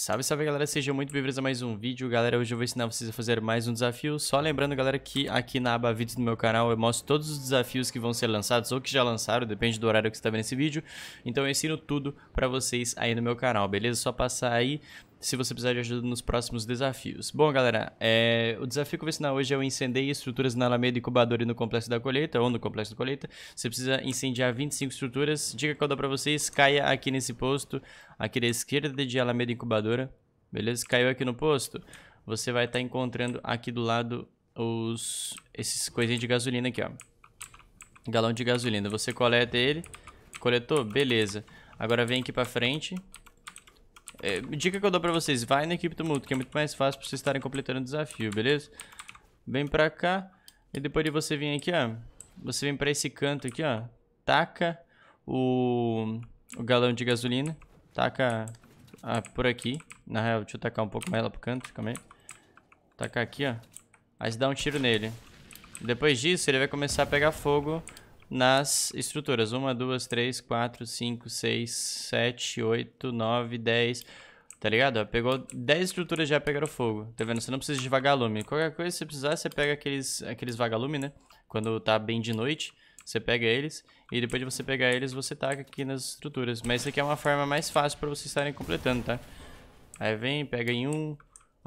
Salve, salve galera, sejam muito bem-vindos a mais um vídeo. Galera, hoje eu vou ensinar vocês a fazer mais um desafio. Só lembrando, galera, que aqui na aba vídeos do meu canal eu mostro todos os desafios que vão ser lançados ou que já lançaram, depende do horário que você está vendo esse vídeo. Então eu ensino tudo para vocês aí no meu canal, beleza? Só passar aí se você precisar de ajuda nos próximos desafios. Bom, galera, é, o desafio que eu vou ensinar hoje é o incender estruturas na Alameda Incubadora e no Complexo da Colheita, ou no Complexo da Colheita. Você precisa incendiar 25 estruturas. Dica que eu dou pra vocês, caia aqui nesse posto, aqui da esquerda de Alameda Incubadora. Beleza? Caiu aqui no posto. Você vai estar tá encontrando aqui do lado os esses coisinhas de gasolina aqui, ó. Galão de gasolina. Você coleta ele. Coletou? Beleza. Agora vem aqui pra frente. É, dica que eu dou pra vocês, vai na equipe do Muto, que é muito mais fácil pra vocês estarem completando o desafio, beleza? Vem pra cá, e depois de você vir aqui, ó, você vem pra esse canto aqui, ó, taca o, o galão de gasolina, taca ah, por aqui, na real, deixa eu tacar um pouco mais lá pro canto, calma aí. Tacar aqui, ó, aí você dá um tiro nele. Depois disso, ele vai começar a pegar fogo nas estruturas. 1, 2, 3, 4, 5, 6, 7, 8, 9, 10. Tá ligado? pegou 10 estruturas já pegaram fogo. Tá vendo? Você não precisa de vagalume. Qualquer coisa, se precisar, você pega aqueles, aqueles vagalume, né? Quando tá bem de noite, você pega eles. E depois de você pegar eles, você taca aqui nas estruturas. Mas isso aqui é uma forma mais fácil pra vocês estarem completando, tá? Aí vem, pega em um,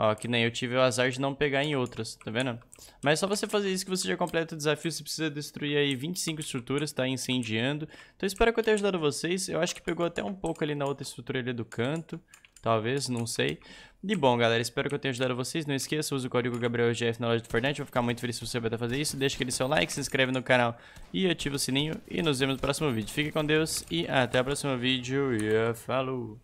Ó, que nem eu tive o azar de não pegar em outras, tá vendo? Mas só você fazer isso que você já completa o desafio, você precisa destruir aí 25 estruturas, tá incendiando. Então espero que eu tenha ajudado vocês, eu acho que pegou até um pouco ali na outra estrutura ali do canto, talvez, não sei. E bom, galera, espero que eu tenha ajudado vocês. Não esqueça, use o código GabrielGF na loja do Fortnite. Vou ficar muito feliz se você vai fazer isso. Deixa aquele seu like, se inscreve no canal e ativa o sininho. E nos vemos no próximo vídeo. Fique com Deus e até o próximo vídeo. E falou!